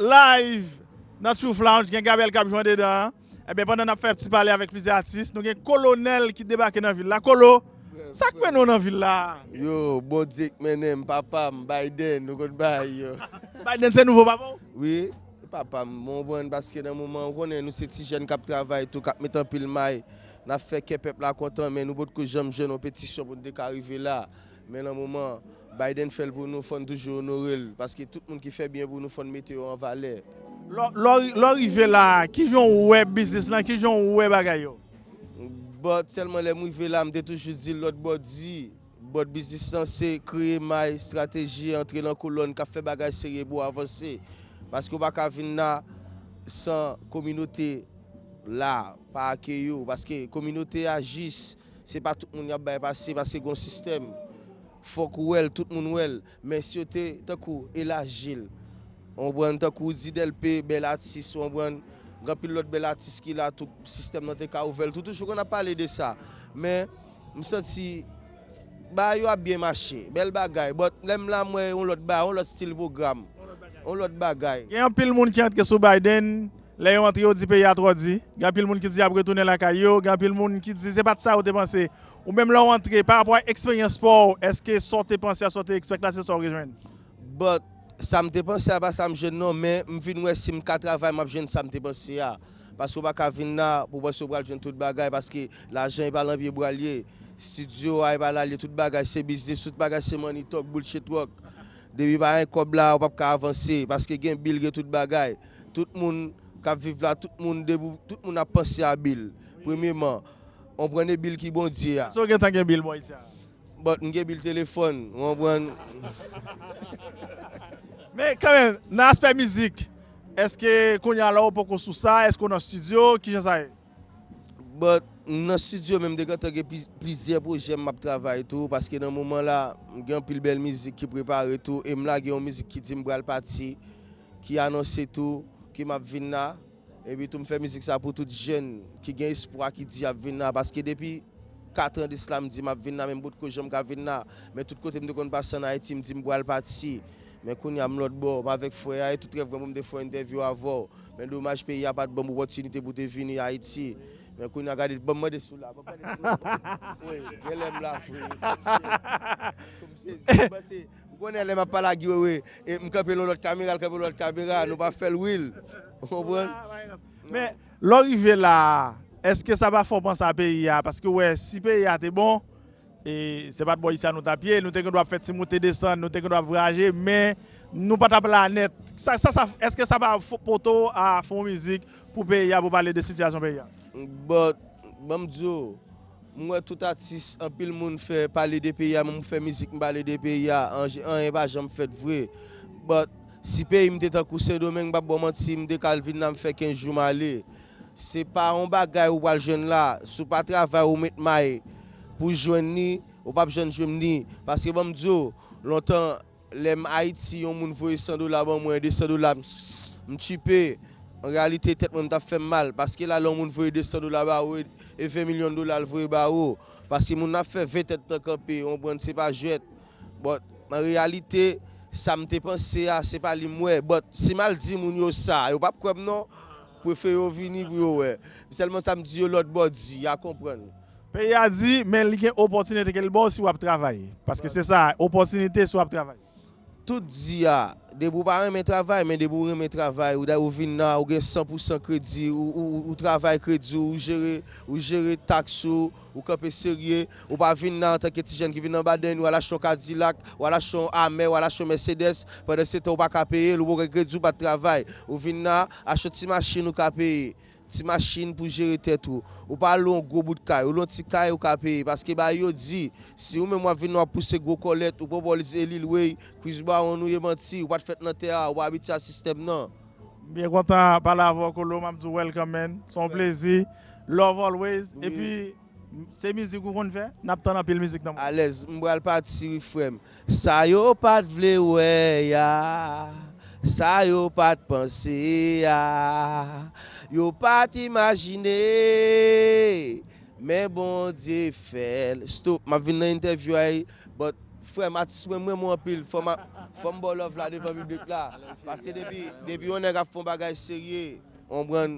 live dans Chouflange, il y a Gabriel joué dedans. Et eh bien, pendant nous avons fait parler avec plusieurs artistes, nous avons un colonel qui débarque dans la ville. La colo, ça que nous dans la ville là. Yo, bon menem, papa, Biden, nous avons Biden. Biden, c'est nouveau, papa? Oui, papa, mon bon, parce que dans le moment où nous, sommes petits jeunes qui travaillent, qui mettent en pile maille, nous avons fait que le peuple est content, mais nous, beaucoup de jeunes, nos pétitions pour nous arriver là. Mais dans le moment, Biden fel pou nou fon doujou nou rel. Paske tout moun ki fe bien pou nou fon meteo an vale. Lò rive la, ki joun wè bizis lan, ki joun wè bagay yo? Bòt, selman lè mou rive la, mde toujou di lòt bòt di. Bòt bizis lan se kre may, strategye, entre lan kolon, ka fe bagay serebo avanse. Paske wak avina san kominote la, pa akey yo. Paske kominote agis, se pa tout moun ya bay pase, paske goun sistem. Fok wèl, tout moun wèl. Men si yo te takou, e la jil. On bwen takou zidel pe bel atis. On bwen gapil lot bel atis ki la tout sistem nan te ka ouvel. Toutou chou kon a pale de sa. Men, msansi, ba yo a bie mache. Bel bagay. Bot lem la mwen, on lot ba. On lot stil bo gram. On lot bagay. Gen apil moun kent ke sou Biden... Les gens ont dit pays à trop dit. Il y a monde qui dit après retourner la caille. Il y a monde qui dit c'est pas de ça que vous pensez. Ou même là, rentré par rapport à l'expérience sport, est-ce que sortez penser à sortir expect sur c'est ça rejoindre? But ça me dépense à bah, ça me jeune non, mais je viens si je travaille, je ça me dépense à. Parce que je ne pas venir là pour boire sur le tout bagage parce que l'argent n'est pas l'envier pour aller. Studio, ah, il pas aller tout bagage, c'est business, tout bagage, c'est money talk, bullshit work. Depuis pas bah, un cob là, on pas avancer parce que gain bill tout bagage. Tout le monde qui vivent là, tout le monde, tout monde a pensé à Bill. Premièrement, on prenait Bill qui est bon Si on avez bill, moi, ici. Hein? Bon, on a bill téléphone. Mais quand même, dans l'aspect musique, est-ce qu'on est là pour qu'on ça Est-ce qu'on est en studio Qui est-ce dans studio, même quand a plusieurs projets, je travaille tout. Parce que dans ce moment-là, j'ai une belle musique qui prépare tout. Et a une musique qui dit que je vais qui annonce tout. ki m ap vinna, epi tou m fe mizik sa pou tout jen, ki gen ispura ki di ap vinna, paske depi katan disla m di m ap vinna, men m bout kojom ka vinna, men tout kote m do kon pasan ha iti, m di m gwal pati, men koun ya m lot bo, m avek fwe ya iti, tout revwen m bon, de fwe interview avon, men lou m ajpe ya pat bon, m wot sinite bout de vinni ha iti, mais l'arrivée là est-ce que ça va faire penser à pays hein? parce que ouais si pays est bon et c'est pas de ici à nous tapier nous devons faire si monter descend, nous devons voyager mais nous pas taper la net ça est-ce que ça va photo à fond musique pour payer hein, pour parler de situation pays hein? Mwen tou ta tis, anpil moun fe pale de peya mwen fe mizik e mba le de peya, an jen pa jen m fet vwe. Bout, si pe yon mde takouse domen mba pwaman ti yon mde kalvin nan fe kenjou male. Se pa yon bagay wal jen la, sou patra va ou met may e, pou jwen ni, wap jen jwen ni. Pase mwen tou, lontan le m a iti yon moun vwe 100 do la ban mwen de 100 do la mtipeye. en réalité, tête même t'a fait mal. Parce que là, l'homme voit 200 dollars et 20 millions de dollars voit barreau. Parce que mon a fait 20 têtes campé, on prend c'est pas jette. Bon, en réalité, ça me pensé à c'est pas lui moi. Bon, c'est mal dit mon yo ça, yo pas quoi non préfère venir pour ouais. Seulement ça me dit l'autre dit à comprendre. Pays a dit mais il y a opportunité qu'elle bon si ou travailler parce que c'est ça, opportunité si ou travailler. Tout dit de vous pas remettre travail mais de vous remettre travail ou d'avoir vinn ou 100% crédit ou ou travail crédit ou gérer ou gérer taxes ou camper sérieux ou pas vinn en tant que petit jeune qui vient en baden ou à la chocadilac ou à la chon amé ou à la chon mercedes pendant ce temps pas payer le crédit pas travail ou vinn acheter machine ou payer ti machin pou jere tet ou. Ou pa lon go bout kay, ou lon ti kay ou ka peyi. Paske ba yo di, si ou men wap vin wap puse go kolet, ou bo bolize elil wey, kouz wap anou ye manti, ou pat fèt nan teya, ou wap biti a sistem nan. Bien kontan pala avokolo, mam tou welcome men, son plezi, love always, epi se mizik ou kon ve, nap ton apil mizik nan moun. Alez, mbo al pat ti refrem. Sa yo pat vle wey ya, sa yo pat panse ya, Yo pa t'imagine, men bon di fèl. Stop, ma vin nan interview a yi, but frè, Matisse, mwen mwen mwen pil, fòm bolov la devan biblik la. Pase debi, debi yon nè gaf fòm bagay serye, yon mwen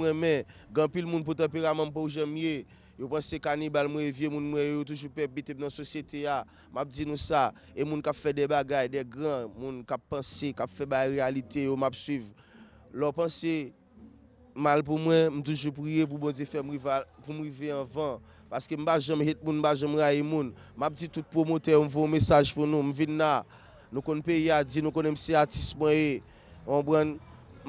mwen mè, gwen pil moun pote pira man pou jèm yè, yon pense kanibal mwen vye, mwen mwen yon toujou pe bitèp nan sosyete ya, map di nou sa, yon moun ka fè de bagay, de gran, moun ka pense, ka fè ba realite, yo map suiv. Lò pense, Mal pou mwen, mdoujou pou ye, bon pou mwen ze fèm riva, pou mwen vive anvan. Paske mba jom hit moun, mba jom ray moun. Mab di tout pou mwote yon voun mesaj pou nou. Mwen vin e. nan, nou konen pe yadi, nou konen mse atis mwen ye. Mwen mwen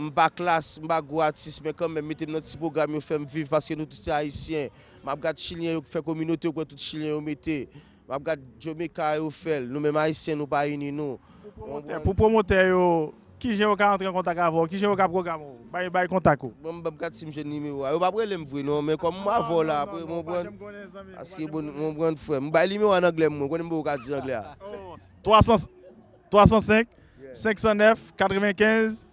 mba klas, mba gwa atis, mwen konen mwen meten nan ti program yon fèm viv. Paske nou tout se haisyen. Mab gade chilyen yon, fè kominote yon kwen tout chilyen yon meten. Mab gade jome kare yon fel, nou mwen maisyen nou bayini nou. Pou pou mwote yon... Qui j'ai au ka en contact avon, ki jè ou ka programme, bye bye contact. kontak Bon mbap kat si mjè nime ou, ou pa pre non, mais comme mwa avon la, apre mon pren, frère. mwen pren fwe, mbay lime ou an angle mwen, anglais. 305, 509, 95,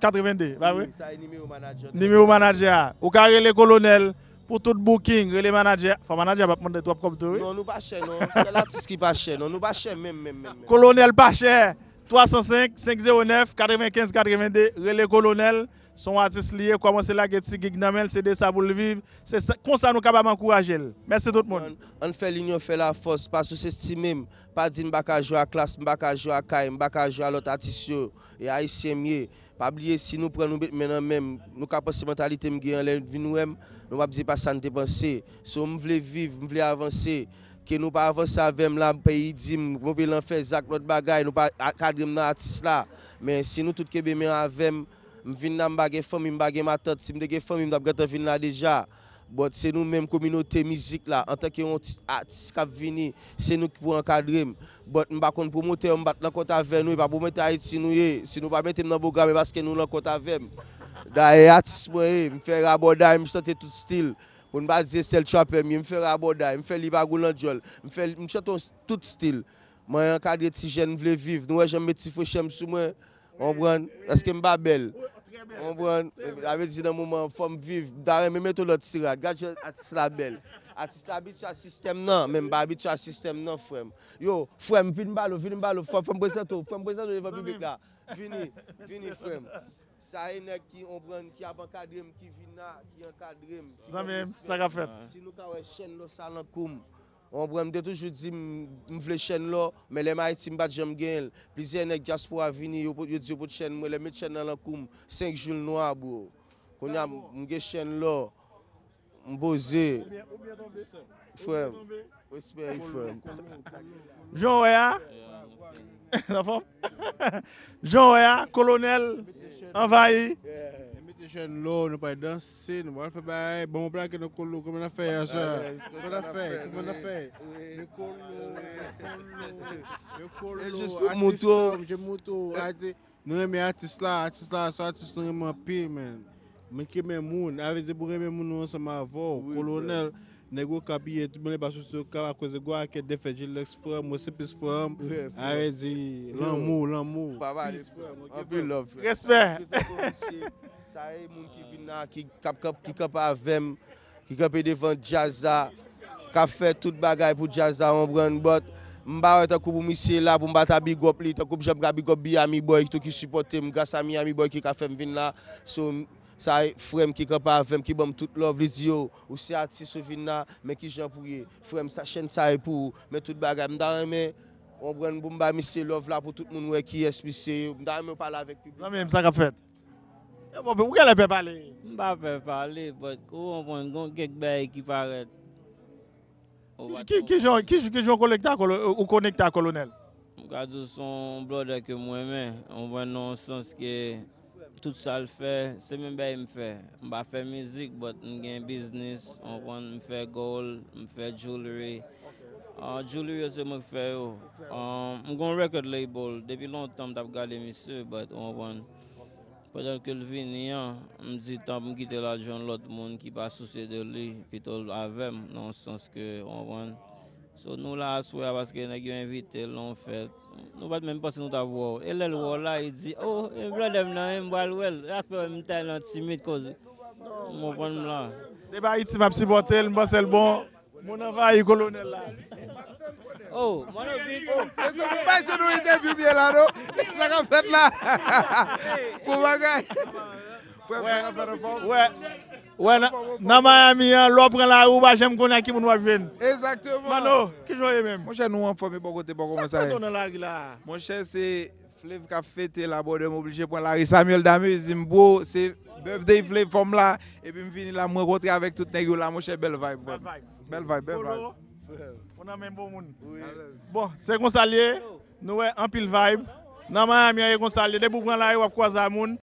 82, bah oui, vwe? Sa manager. Numéro manager ou carré le colonel. pour tout booking, les managers. faut manager pas prendre des comme toi. Non, nous pas cher, non. C'est l'artiste qui pas cher, non. Nous pas cher, même, même, même. Colonel pas cher. 305-509-95-92, relè kolonel, son atis liye, kwa mwen se la geti, gig namel, se de sa boule viv, se kon sa nou ka ba mankourajel, mersi tout moun. An fe linyon fe la fos, pa sou se sti mem, pa din baka jo a klas, m baka jo a kay, m baka jo a lot atis yo, e a isye miye, pa blye si nou pre nou bet menan mem, nou ka posi mentalite m geyan lè, vi nou em, nou wap di pa san te panse, sou m vle viv, m vle avanse. Kè nou pa avans avèm la, mpè yidim, mpè lan fè, zak lot bagay, nou pa akadrim nan atis la. Men, si nou tout kè bemen avèm, m vin nan bagè fèm, m bagè matat, si m dege fèm, m dab gata vin la deja. Bon, se nou menm kominote mizik la, anten kè yon atis kap vini, se nou pou akadrim. Bon, m bakon pou motè, m bat lankot avèm nou, e pa pou mette a iti nou ye, si nou pa mette m nan bo gamè, baske nou lankot avèm. Da ye atis mwen ye, m fè rabo da, m chote tout stil. Mwen ba zye sel trape mi, mwen fe rabo da, mwen fe li bago lan djol, mwen fe, mwen chato tout stil. Mwen yon kade ti jen vle viv, nou wè e jen met ti fò shèm sou mwen, anbran, aske mba bel, anbran, avè zi nan mouman, fò mviv, dare mwen meto lot si rad, gajè atis la bel. Atis la bitu a sistem nan, men ba bitu a sistem nan fòm. Yo, fòm, vin balo, vin balo, fòm brezato, fòm brezato eva bibiga, vini, vini fòm. Sa enek ki ombren ki ap akadrem ki vina ki akadrem. Zame, sa gafet. Sinou ka we chen lo sa lankoum. Ombren de tou joudi mvle chen lo, me le ma eti mba djem genl. Plize enek Jaspo Avini, yo di yo pot chen, me le me chen lankoum. Senk joul noua, bro. Konya mge chen lo. Mboze. Chouem. Oespe en chouem. Jouen ouya? Yeah. Jan Wea, kolonel, envayi. Emitjen lò, nou pa yi dansi, nou pa yi fè baye, bon blanke nou kolonel, koman a fè ya zè? Koman a fè? Koman a fè? Jè kolonel, jè kolonel, jè kolonel, atisèm, jè kolonel, atisèm, nou reme atis la, atis la sa atis nou reme api men. Men kè men moun, avè zè bou reme moun nou anseman avò, kolonel. Nè gwo kapi et, moun e baswosyo kawa kwenze gwa akè defenjil lèks fòm, mwè sepè sòm, aè di lan mò, lan mò. Pa ba lèfs fòm, anpè lòv fòm. Respe! Sè kò mwen se, saè moun ki vin nan ki kap kap ki kap avèm, ki kap e devan djaza, ka fè tout bagay pou djaza anpè brèn, bot mbawè ta koup mwen se la pou mbata bigop li, ta koup jèm gwa bigop bi ami boy ki tou ki supporte m, gas ami ami boy ki ka fèm vin nan, so m... Sa e fwèm ki kap avèm ki bom tout lòv lè diyo Ou se ati souvin nan Mè ki jan pou ye Fwèm sa chèn sa e pou Mè tout bagè Mè dan mè Ou mwen bou mba mi se lòv la pou tout moun wè ki espise Mè dan mè pala vek Mè mè msa kap fèt Ou gè la pe pale? Mè pa pe pale Ou mwen kon kek bè e ki paret Ki jan konek ta kolonel? Mwen kajou son blode ke mwen mè Ou mwen non sans ke... Toute sa l fè, semen bè yon m fè. M bè fè mizik, bòt m gen biznis, m fè gol, m fè jouluri. Ah, jouluri yon semen fè yo. Ah, m gwen rekod label, depi lontan m tap gade misè, bòt m wan. Potèl ke l vin yon, ah, m zi tap m gite la joun lot moun ki pa souse de li, pi tol avem, nan sans ke m wan. So nou la aswe ya baske yon a gyo invite loun fèt. Nou bat mèm pasi nou ta vò. Elèl wò la, yi e di, o, oh, yon e blè dev nan, yon e bal wèl, rafè yon mèm tan yon timit kòzi. Mò pan mè la. De ba iti map si bote, l mbase l bon, moun avay yi koloun el la. O, oh, moun apit. O, oh, moun pasi nou yi dev yu bi el la nou. Yi sakap fèt la. Moun bagay. Pwèm sakap fèt lò fòm. Wè. Wè nan mè yè mi yè, lò pren la rouba, jèm konnen ki moun wè ven. Eksaktèvò. Manò, ki jò yè mèm? Mò chè nou an fòm yè bo kote, bo kò mè mè moun sa yè. Sè kè ton nan la rouba. Mò chè se flev ka fète bon, bon. bon la bo, dè mè oblijè pou an la rouba. Samuel Damu, zimbo, se bev dey flev fòm la, e bè mè vini la mè rotre avèk touten yè rouba. Mò chè bel vaib. Bel vaib. Bel vaib, bel vaib. Mè mè mè mè mè mè mè mè mè mè mè mè mè